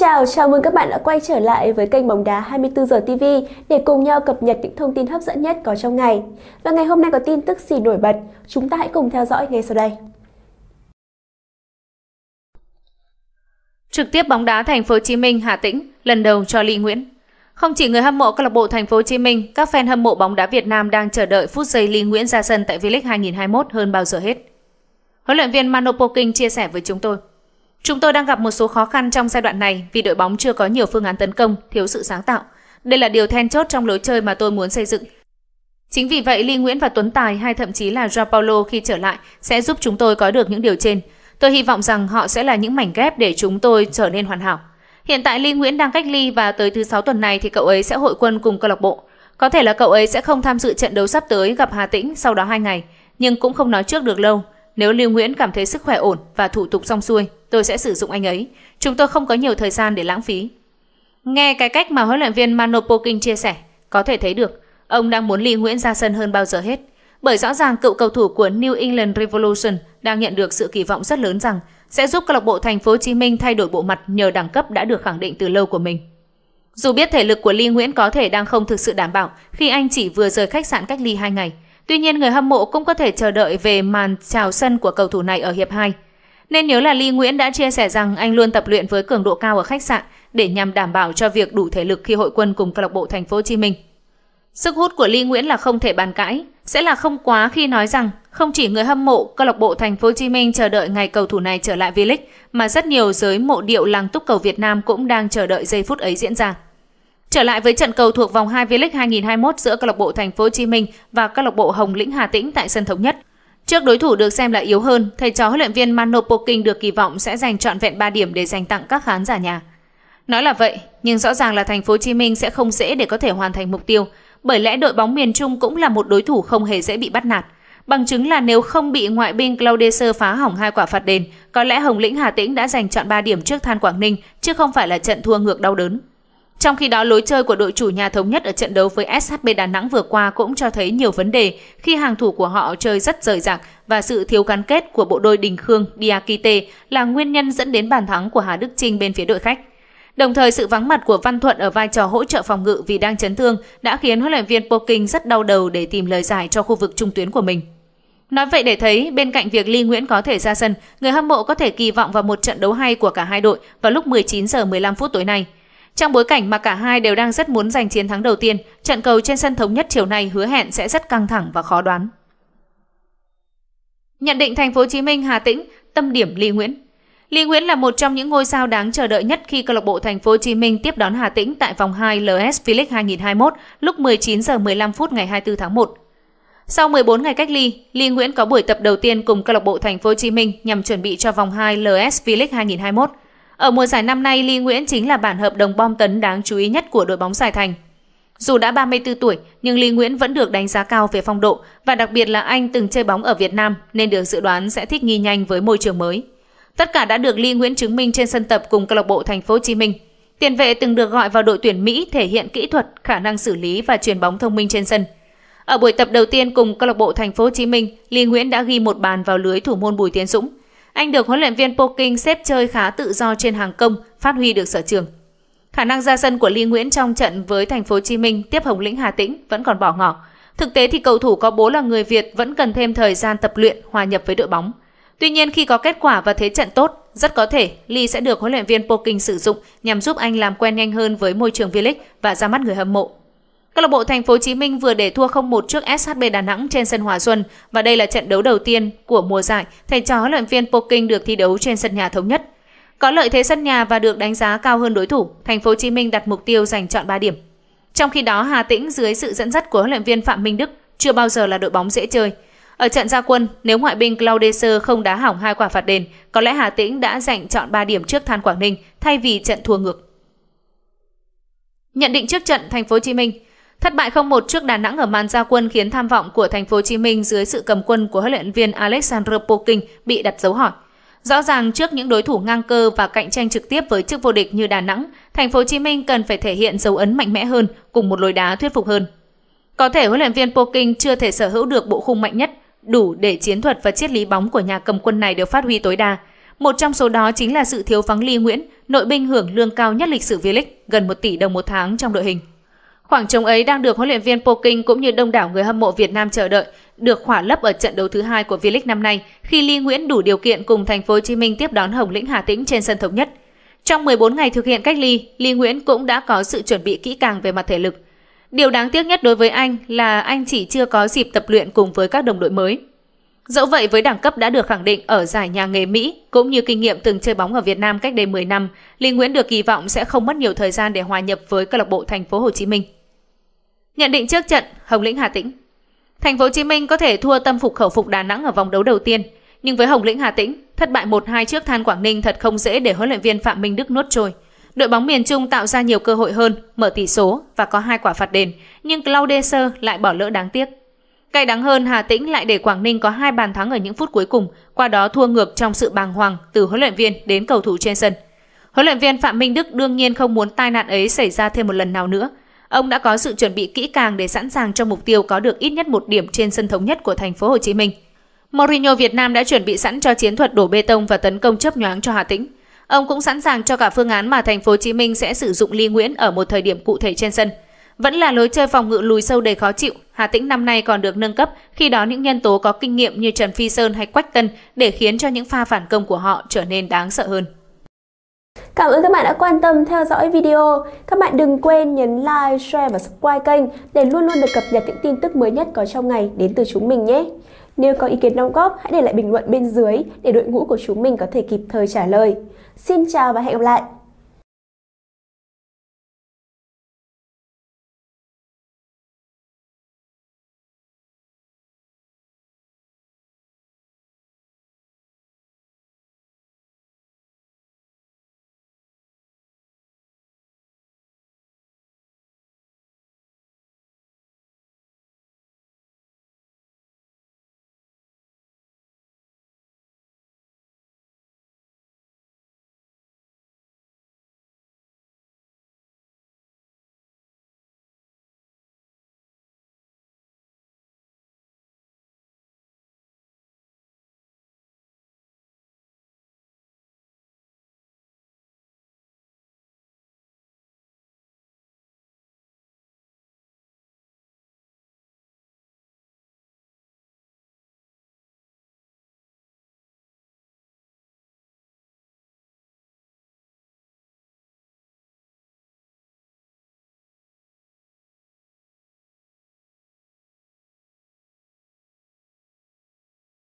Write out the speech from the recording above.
chào, chào mừng các bạn đã quay trở lại với kênh bóng đá 24 giờ TV để cùng nhau cập nhật những thông tin hấp dẫn nhất có trong ngày. Và ngày hôm nay có tin tức gì nổi bật, chúng ta hãy cùng theo dõi ngay sau đây. Trực tiếp bóng đá Thành phố Hồ Chí Minh Hà Tĩnh lần đầu cho Lý Nguyễn. Không chỉ người hâm mộ câu lạc bộ Thành phố Hồ Chí Minh, các fan hâm mộ bóng đá Việt Nam đang chờ đợi phút giây Lý Nguyễn ra sân tại V-League 2021 hơn bao giờ hết. Huấn luyện viên Mano Poking chia sẻ với chúng tôi. Chúng tôi đang gặp một số khó khăn trong giai đoạn này vì đội bóng chưa có nhiều phương án tấn công, thiếu sự sáng tạo. Đây là điều then chốt trong lối chơi mà tôi muốn xây dựng. Chính vì vậy, Ly Nguyễn và Tuấn Tài hay thậm chí là Joao Paulo khi trở lại sẽ giúp chúng tôi có được những điều trên. Tôi hy vọng rằng họ sẽ là những mảnh ghép để chúng tôi trở nên hoàn hảo. Hiện tại Ly Nguyễn đang cách ly và tới thứ sáu tuần này thì cậu ấy sẽ hội quân cùng câu lạc bộ. Có thể là cậu ấy sẽ không tham dự trận đấu sắp tới gặp Hà Tĩnh sau đó hai ngày, nhưng cũng không nói trước được lâu. Nếu Lưu Nguyễn cảm thấy sức khỏe ổn và thủ tục xong xuôi, tôi sẽ sử dụng anh ấy. Chúng tôi không có nhiều thời gian để lãng phí. Nghe cái cách mà huấn luyện viên Manopoking chia sẻ, có thể thấy được ông đang muốn Lý Nguyễn ra sân hơn bao giờ hết. Bởi rõ ràng cựu cầu thủ của New England Revolution đang nhận được sự kỳ vọng rất lớn rằng sẽ giúp câu lạc bộ thành phố Hồ Chí Minh thay đổi bộ mặt nhờ đẳng cấp đã được khẳng định từ lâu của mình. Dù biết thể lực của Lý Nguyễn có thể đang không thực sự đảm bảo khi anh chỉ vừa rời khách sạn cách ly 2 ngày, Tuy nhiên người hâm mộ cũng có thể chờ đợi về màn chào sân của cầu thủ này ở hiệp 2. Nên nhớ là Lý Nguyễn đã chia sẻ rằng anh luôn tập luyện với cường độ cao ở khách sạn để nhằm đảm bảo cho việc đủ thể lực khi hội quân cùng câu lạc bộ Thành phố Hồ Chí Minh. Sức hút của Lý Nguyễn là không thể bàn cãi, sẽ là không quá khi nói rằng không chỉ người hâm mộ câu lạc bộ Thành phố Hồ Chí Minh chờ đợi ngày cầu thủ này trở lại V-League mà rất nhiều giới mộ điệu làng túc cầu Việt Nam cũng đang chờ đợi giây phút ấy diễn ra. Trở lại với trận cầu thuộc vòng 2 V-League 2021 giữa câu lạc bộ Thành phố Hồ Chí Minh và câu lạc bộ Hồng Lĩnh Hà Tĩnh tại sân thống nhất. Trước đối thủ được xem là yếu hơn, thầy trò huấn luyện viên Mano Poking được kỳ vọng sẽ giành trọn vẹn 3 điểm để dành tặng các khán giả nhà. Nói là vậy, nhưng rõ ràng là thành phố Hồ Chí Minh sẽ không dễ để có thể hoàn thành mục tiêu, bởi lẽ đội bóng miền Trung cũng là một đối thủ không hề dễ bị bắt nạt. Bằng chứng là nếu không bị ngoại binh Claudesser phá hỏng hai quả phạt đền, có lẽ Hồng Lĩnh Hà Tĩnh đã giành trọn 3 điểm trước Than Quảng Ninh, chứ không phải là trận thua ngược đau đớn. Trong khi đó, lối chơi của đội chủ nhà thống nhất ở trận đấu với SHB Đà Nẵng vừa qua cũng cho thấy nhiều vấn đề khi hàng thủ của họ chơi rất rời rạc và sự thiếu gắn kết của bộ đôi Đình Khương Diakite là nguyên nhân dẫn đến bàn thắng của Hà Đức Trinh bên phía đội khách. Đồng thời sự vắng mặt của Văn Thuận ở vai trò hỗ trợ phòng ngự vì đang chấn thương đã khiến huấn luyện viên Poking rất đau đầu để tìm lời giải cho khu vực trung tuyến của mình. Nói vậy để thấy, bên cạnh việc Ly Nguyễn có thể ra sân, người hâm mộ có thể kỳ vọng vào một trận đấu hay của cả hai đội vào lúc 19 giờ 15 phút tối nay – trong bối cảnh mà cả hai đều đang rất muốn giành chiến thắng đầu tiên, trận cầu trên sân thống nhất chiều nay hứa hẹn sẽ rất căng thẳng và khó đoán. Nhận định thành phố Hồ Chí Minh Hà Tĩnh, tâm điểm Lý Nguyễn. Lý Nguyễn là một trong những ngôi sao đáng chờ đợi nhất khi câu lạc bộ Thành phố Hồ Chí Minh tiếp đón Hà Tĩnh tại vòng 2 LS V-League 2021 lúc 19 giờ 15 phút ngày 24 tháng 1. Sau 14 ngày cách ly, Lý Nguyễn có buổi tập đầu tiên cùng câu lạc bộ Thành phố Hồ Chí Minh nhằm chuẩn bị cho vòng 2 LS V-League 2021. Ở mùa giải năm nay, Lý Nguyễn chính là bản hợp đồng bom tấn đáng chú ý nhất của đội bóng Sài Thành. Dù đã 34 tuổi, nhưng Lý Nguyễn vẫn được đánh giá cao về phong độ và đặc biệt là anh từng chơi bóng ở Việt Nam nên được dự đoán sẽ thích nghi nhanh với môi trường mới. Tất cả đã được Lý Nguyễn chứng minh trên sân tập cùng câu lạc bộ Thành phố Hồ Chí Minh. Tiền vệ từng được gọi vào đội tuyển Mỹ thể hiện kỹ thuật, khả năng xử lý và truyền bóng thông minh trên sân. Ở buổi tập đầu tiên cùng câu lạc bộ Thành phố Hồ Chí Minh, Lý Nguyễn đã ghi một bàn vào lưới thủ môn Bùi Tiến Dũng. Anh được huấn luyện viên Poking xếp chơi khá tự do trên hàng công, phát huy được sở trường. Khả năng ra sân của Lý Nguyễn trong trận với thành phố Hồ Chí Minh tiếp Hồng Lĩnh Hà Tĩnh vẫn còn bỏ ngỏ. Thực tế thì cầu thủ có bố là người Việt vẫn cần thêm thời gian tập luyện, hòa nhập với đội bóng. Tuy nhiên khi có kết quả và thế trận tốt, rất có thể Lee sẽ được huấn luyện viên Poking sử dụng nhằm giúp anh làm quen nhanh hơn với môi trường V-League và ra mắt người hâm mộ. Câu lạc bộ Thành phố Hồ Chí Minh vừa để thua 0-1 trước SHB Đà Nẵng trên sân Hòa Xuân và đây là trận đấu đầu tiên của mùa giải thầy trò huấn luyện viên Poking được thi đấu trên sân nhà thống nhất. Có lợi thế sân nhà và được đánh giá cao hơn đối thủ, Thành phố Hồ Chí Minh đặt mục tiêu giành chọn 3 điểm. Trong khi đó, Hà Tĩnh dưới sự dẫn dắt của huấn luyện viên Phạm Minh Đức chưa bao giờ là đội bóng dễ chơi. Ở trận gia quân, nếu ngoại binh Claudesser không đá hỏng hai quả phạt đền, có lẽ Hà Tĩnh đã giành chọn 3 điểm trước Than Quảng Ninh thay vì trận thua ngược. Nhận định trước trận Thành phố Hồ Chí Minh, Thất bại 0-1 trước Đà Nẵng ở màn gia quân khiến tham vọng của thành phố Hồ Chí Minh dưới sự cầm quân của huấn luyện viên Alexander Pokin bị đặt dấu hỏi. Rõ ràng trước những đối thủ ngang cơ và cạnh tranh trực tiếp với chức vô địch như Đà Nẵng, thành phố Hồ Chí Minh cần phải thể hiện dấu ấn mạnh mẽ hơn cùng một lối đá thuyết phục hơn. Có thể huấn luyện viên Pokin chưa thể sở hữu được bộ khung mạnh nhất, đủ để chiến thuật và triết lý bóng của nhà cầm quân này được phát huy tối đa. Một trong số đó chính là sự thiếu vắng Ly Nguyễn, nội binh hưởng lương cao nhất lịch sử V-League, gần 1 tỷ đồng một tháng trong đội hình. Khoảng trống ấy đang được huấn luyện viên Poking cũng như đông đảo người hâm mộ Việt Nam chờ đợi, được khỏa lấp ở trận đấu thứ hai của V-League năm nay khi Lý Nguyễn đủ điều kiện cùng thành phố Hồ Chí Minh tiếp đón Hồng Lĩnh Hà Tĩnh trên sân thống nhất. Trong 14 ngày thực hiện cách ly, Lý Nguyễn cũng đã có sự chuẩn bị kỹ càng về mặt thể lực. Điều đáng tiếc nhất đối với anh là anh chỉ chưa có dịp tập luyện cùng với các đồng đội mới. Dẫu vậy với đẳng cấp đã được khẳng định ở giải nhà nghề Mỹ cũng như kinh nghiệm từng chơi bóng ở Việt Nam cách đây 10 năm, Lý Nguyễn được kỳ vọng sẽ không mất nhiều thời gian để hòa nhập với câu lạc bộ Thành phố Hồ Chí Minh. Nhận định trước trận Hồng Lĩnh Hà Tĩnh. Thành phố Hồ Chí Minh có thể thua tâm phục khẩu phục Đà Nẵng ở vòng đấu đầu tiên, nhưng với Hồng Lĩnh Hà Tĩnh, thất bại 1-2 trước Than Quảng Ninh thật không dễ để huấn luyện viên Phạm Minh Đức nuốt trôi. Đội bóng miền Trung tạo ra nhiều cơ hội hơn, mở tỷ số và có hai quả phạt đền, nhưng Claude lại bỏ lỡ đáng tiếc. Cay đắng hơn Hà Tĩnh lại để Quảng Ninh có hai bàn thắng ở những phút cuối cùng, qua đó thua ngược trong sự bàng hoàng từ huấn luyện viên đến cầu thủ trên sân. Huấn luyện viên Phạm Minh Đức đương nhiên không muốn tai nạn ấy xảy ra thêm một lần nào nữa, Ông đã có sự chuẩn bị kỹ càng để sẵn sàng cho mục tiêu có được ít nhất một điểm trên sân thống nhất của thành phố Hồ Chí Minh. Mourinho Việt Nam đã chuẩn bị sẵn cho chiến thuật đổ bê tông và tấn công chấp nhoáng cho Hà Tĩnh. Ông cũng sẵn sàng cho cả phương án mà thành phố Hồ Chí Minh sẽ sử dụng Lý Nguyễn ở một thời điểm cụ thể trên sân. Vẫn là lối chơi phòng ngự lùi sâu đầy khó chịu, Hà Tĩnh năm nay còn được nâng cấp khi đó những nhân tố có kinh nghiệm như Trần Phi Sơn hay Quách Tân để khiến cho những pha phản công của họ trở nên đáng sợ hơn. Cảm ơn các bạn đã quan tâm theo dõi video. Các bạn đừng quên nhấn like, share và subscribe kênh để luôn luôn được cập nhật những tin tức mới nhất có trong ngày đến từ chúng mình nhé. Nếu có ý kiến đóng góp, hãy để lại bình luận bên dưới để đội ngũ của chúng mình có thể kịp thời trả lời. Xin chào và hẹn gặp lại!